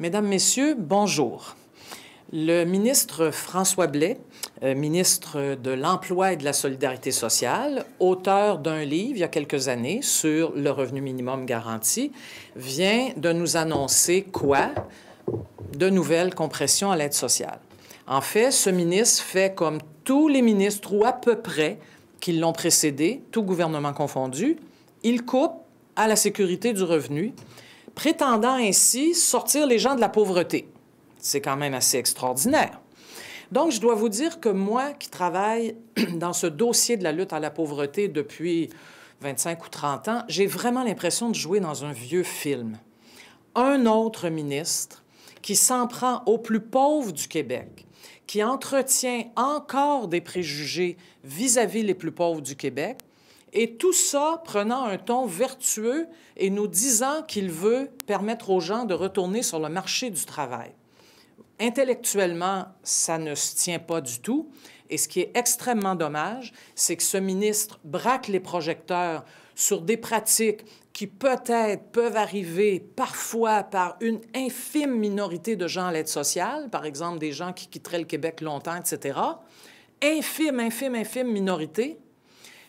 Mesdames, Messieurs, bonjour. Le ministre François Blais, euh, ministre de l'Emploi et de la Solidarité sociale, auteur d'un livre il y a quelques années sur le revenu minimum garanti, vient de nous annoncer quoi? De nouvelles compressions à l'aide sociale. En fait, ce ministre fait comme tous les ministres, ou à peu près, qui l'ont précédé, tout gouvernement confondu, il coupe à la sécurité du revenu prétendant ainsi sortir les gens de la pauvreté. C'est quand même assez extraordinaire. Donc, je dois vous dire que moi, qui travaille dans ce dossier de la lutte à la pauvreté depuis 25 ou 30 ans, j'ai vraiment l'impression de jouer dans un vieux film. Un autre ministre qui s'en prend aux plus pauvres du Québec, qui entretient encore des préjugés vis-à-vis des les plus pauvres du Québec, et tout ça prenant un ton vertueux et nous disant qu'il veut permettre aux gens de retourner sur le marché du travail. Intellectuellement, ça ne se tient pas du tout. Et ce qui est extrêmement dommage, c'est que ce ministre braque les projecteurs sur des pratiques qui peut-être peuvent arriver parfois par une infime minorité de gens à l'aide sociale, par exemple des gens qui quitteraient le Québec longtemps, etc. Infime, infime, infime minorité,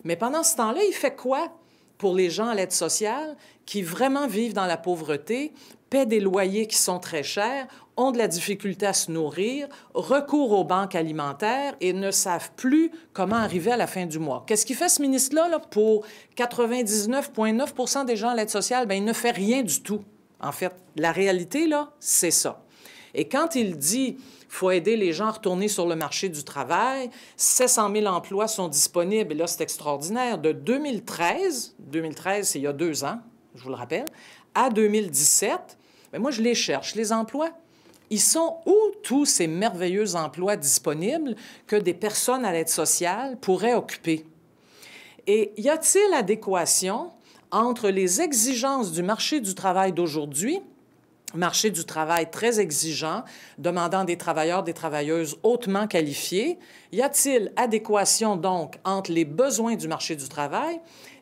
mais pendant ce temps-là, il fait quoi pour les gens à l'aide sociale qui vraiment vivent dans la pauvreté, paient des loyers qui sont très chers, ont de la difficulté à se nourrir, recourent aux banques alimentaires et ne savent plus comment arriver à la fin du mois. Qu'est-ce qu'il fait ce ministre-là pour 99,9 des gens à l'aide sociale? Bien, il ne fait rien du tout. En fait, la réalité, là, c'est ça. Et quand il dit faut aider les gens à retourner sur le marché du travail, 700 000 emplois sont disponibles, et là, c'est extraordinaire. De 2013, 2013, c'est il y a deux ans, je vous le rappelle, à 2017, mais ben moi, je les cherche, les emplois. Ils sont où tous ces merveilleux emplois disponibles que des personnes à l'aide sociale pourraient occuper? Et y a-t-il adéquation entre les exigences du marché du travail d'aujourd'hui marché du travail très exigeant, demandant des travailleurs, des travailleuses hautement qualifiés. Y a-t-il adéquation donc entre les besoins du marché du travail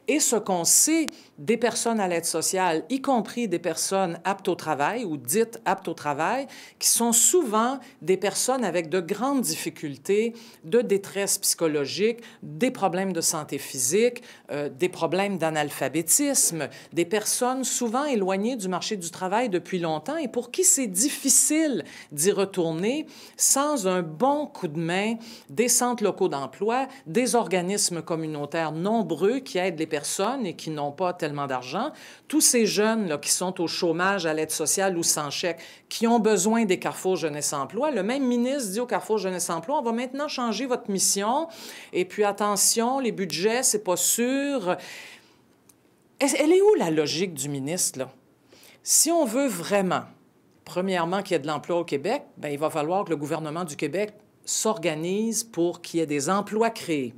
et ce qu'on sait des personnes à l'aide sociale, y compris des personnes aptes au travail ou dites aptes au travail, qui sont souvent des personnes avec de grandes difficultés de détresse psychologique, des problèmes de santé physique, euh, des problèmes d'analphabétisme, des personnes souvent éloignées du marché du travail depuis longtemps et pour qui c'est difficile d'y retourner sans un bon coup de main des centres locaux d'emploi, des organismes communautaires nombreux qui aident les personnes et qui n'ont pas tellement d'argent, tous ces jeunes qui sont au chômage, à l'aide sociale ou sans chèque, qui ont besoin des carrefours jeunesse-emploi, le même ministre dit au carrefour jeunesse-emploi, on va maintenant changer votre mission et puis attention, les budgets, c'est pas sûr. Elle est où la logique du ministre, Si on veut vraiment, premièrement, qu'il y ait de l'emploi au Québec, bien, il va falloir que le gouvernement du Québec s'organise pour qu'il y ait des emplois créés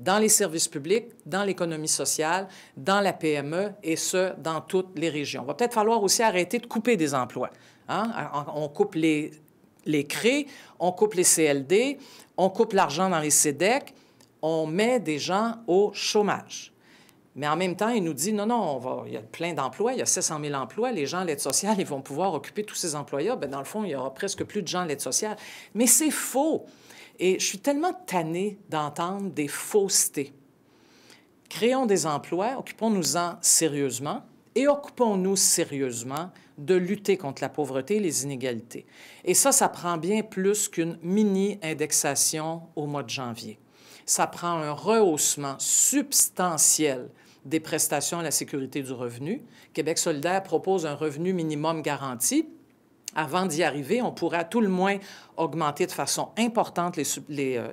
dans les services publics, dans l'économie sociale, dans la PME, et ce, dans toutes les régions. Il va peut-être falloir aussi arrêter de couper des emplois. Hein. On coupe les, les CRE, on coupe les CLD, on coupe l'argent dans les SEDEC, e on met des gens au chômage. Mais en même temps, il nous dit, non, non, on va, il y a plein d'emplois, il y a 700 000 emplois, les gens à l'aide sociale, ils vont pouvoir occuper tous ces employeurs. Bien, dans le fond, il y aura presque plus de gens à l'aide sociale. Mais c'est faux. Et je suis tellement tannée d'entendre des faussetés. Créons des emplois, occupons-nous-en sérieusement et occupons-nous sérieusement de lutter contre la pauvreté et les inégalités. Et ça, ça prend bien plus qu'une mini-indexation au mois de janvier. Ça prend un rehaussement substantiel des prestations à la sécurité du revenu. Québec solidaire propose un revenu minimum garanti avant d'y arriver, on pourra tout le moins augmenter de façon importante euh,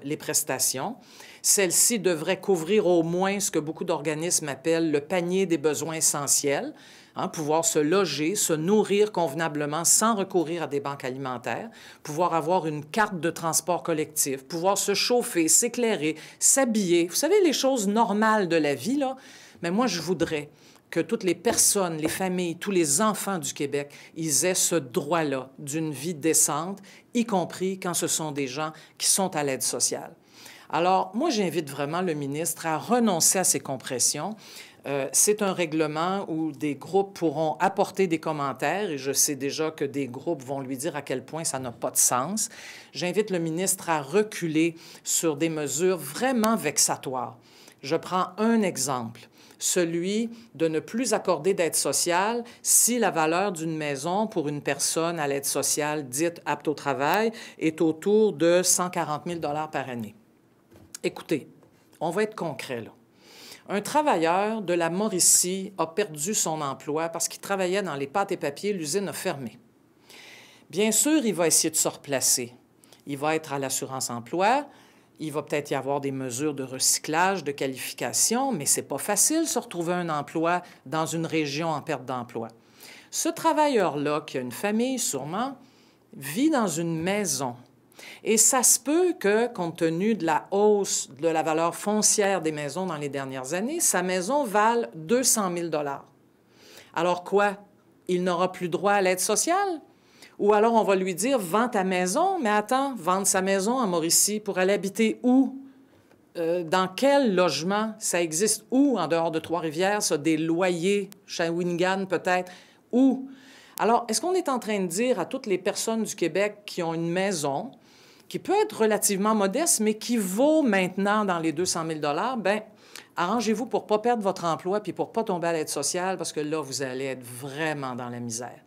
les, prestations. Celles-ci devraient couvrir au moins ce que beaucoup d'organismes appellent le panier des besoins essentiels, hein, pouvoir se loger, se nourrir convenablement sans recourir à des banques alimentaires, pouvoir avoir une carte de transport collectif, pouvoir se chauffer, s'éclairer, s'habiller. Vous savez, les choses normales de la vie, là. Mais moi, je voudrais que toutes les personnes, les familles, tous les enfants du Québec, ils aient ce droit-là d'une vie décente, y compris quand ce sont des gens qui sont à l'aide sociale. Alors, moi, j'invite vraiment le ministre à renoncer à ces compressions. Euh, c'est un règlement où des groupes pourront apporter des commentaires et je sais déjà que des groupes vont lui dire à quel point ça n'a pas de sens. J'invite le ministre à reculer sur des mesures vraiment vexatoires. Je prends un exemple celui de ne plus accorder d'aide sociale si la valeur d'une maison pour une personne à l'aide sociale dite apte au travail est autour de 140 000 par année. Écoutez, on va être concret là. Un travailleur de la Mauricie a perdu son emploi parce qu'il travaillait dans les pâtes et papiers, l'usine a fermé. Bien sûr, il va essayer de se replacer. Il va être à l'assurance emploi, il va peut-être y avoir des mesures de recyclage, de qualification, mais c'est pas facile de se retrouver un emploi dans une région en perte d'emploi. Ce travailleur-là, qui a une famille sûrement, vit dans une maison. Et ça se peut que, compte tenu de la hausse de la valeur foncière des maisons dans les dernières années, sa maison vale 200 000 Alors quoi? Il n'aura plus droit à l'aide sociale? Ou alors on va lui dire, vends ta maison, mais attends, vendre sa maison à Mauricie pour aller habiter où? Euh, dans quel logement ça existe? Où, en dehors de Trois-Rivières, ça, des loyers, chez Shawinigan peut-être? Où? Alors, est-ce qu'on est en train de dire à toutes les personnes du Québec qui ont une maison, qui peut être relativement modeste, mais qui vaut maintenant dans les 200 000 ben arrangez-vous pour pas perdre votre emploi puis pour pas tomber à l'aide sociale, parce que là, vous allez être vraiment dans la misère.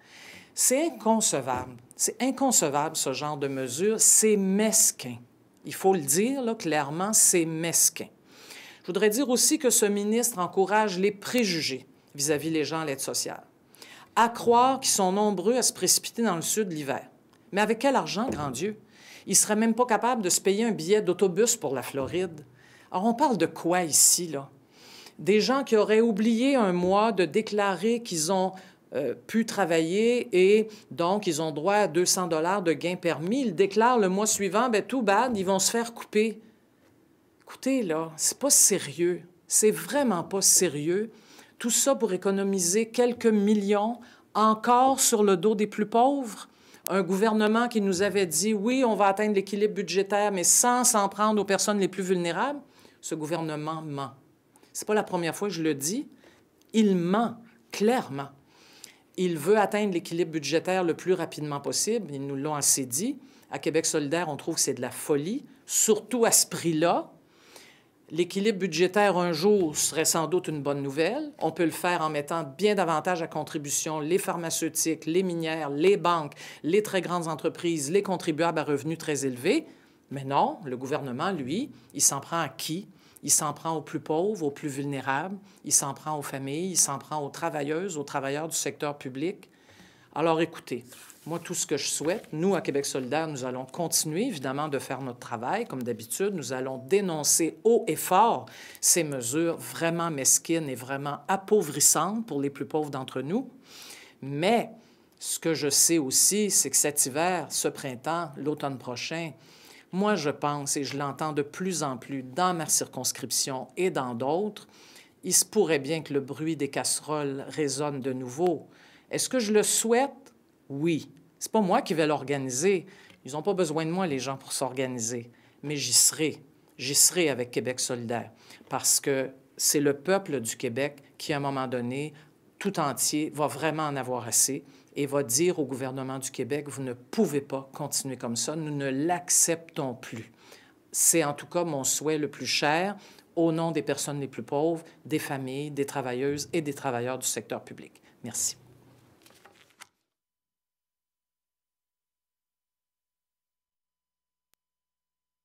C'est inconcevable. C'est inconcevable, ce genre de mesure. C'est mesquin. Il faut le dire, là, clairement, c'est mesquin. Je voudrais dire aussi que ce ministre encourage les préjugés vis-à-vis des gens à l'aide sociale. À croire qu'ils sont nombreux à se précipiter dans le sud l'hiver. Mais avec quel argent, grand Dieu? Ils ne seraient même pas capables de se payer un billet d'autobus pour la Floride. Alors, on parle de quoi ici, là? Des gens qui auraient oublié un mois de déclarer qu'ils ont euh, pu travailler et donc ils ont droit à 200 dollars de gains permis. Ils déclarent le mois suivant, ben tout bad, ils vont se faire couper. Écoutez, là, c'est pas sérieux. C'est vraiment pas sérieux. Tout ça pour économiser quelques millions encore sur le dos des plus pauvres un gouvernement qui nous avait dit oui, on va atteindre l'équilibre budgétaire, mais sans s'en prendre aux personnes les plus vulnérables, ce gouvernement ment. C'est pas la première fois que je le dis. Il ment clairement. Il veut atteindre l'équilibre budgétaire le plus rapidement possible. Ils nous l'ont assez dit. À Québec solidaire, on trouve que c'est de la folie, surtout à ce prix-là. L'équilibre budgétaire un jour serait sans doute une bonne nouvelle. On peut le faire en mettant bien davantage à contribution les pharmaceutiques, les minières, les banques, les très grandes entreprises, les contribuables à revenus très élevés. Mais non, le gouvernement, lui, il s'en prend à qui? Il s'en prend aux plus pauvres, aux plus vulnérables, il s'en prend aux familles, il s'en prend aux travailleuses, aux travailleurs du secteur public. Alors écoutez, moi, tout ce que je souhaite, nous, à Québec solidaire, nous allons continuer, évidemment, de faire notre travail, comme d'habitude. Nous allons dénoncer haut et fort ces mesures vraiment mesquines et vraiment appauvrissantes pour les plus pauvres d'entre nous. Mais ce que je sais aussi, c'est que cet hiver, ce printemps, l'automne prochain, moi, je pense, et je l'entends de plus en plus dans ma circonscription et dans d'autres, il se pourrait bien que le bruit des casseroles résonne de nouveau. Est-ce que je le souhaite? Oui. C'est pas moi qui vais l'organiser. Ils n'ont pas besoin de moi, les gens, pour s'organiser. Mais j'y serai. J'y serai avec Québec solidaire. Parce que c'est le peuple du Québec qui, à un moment donné, tout entier, va vraiment en avoir assez et va dire au gouvernement du Québec, vous ne pouvez pas continuer comme ça, nous ne l'acceptons plus. C'est en tout cas mon souhait le plus cher au nom des personnes les plus pauvres, des familles, des travailleuses et des travailleurs du secteur public. Merci.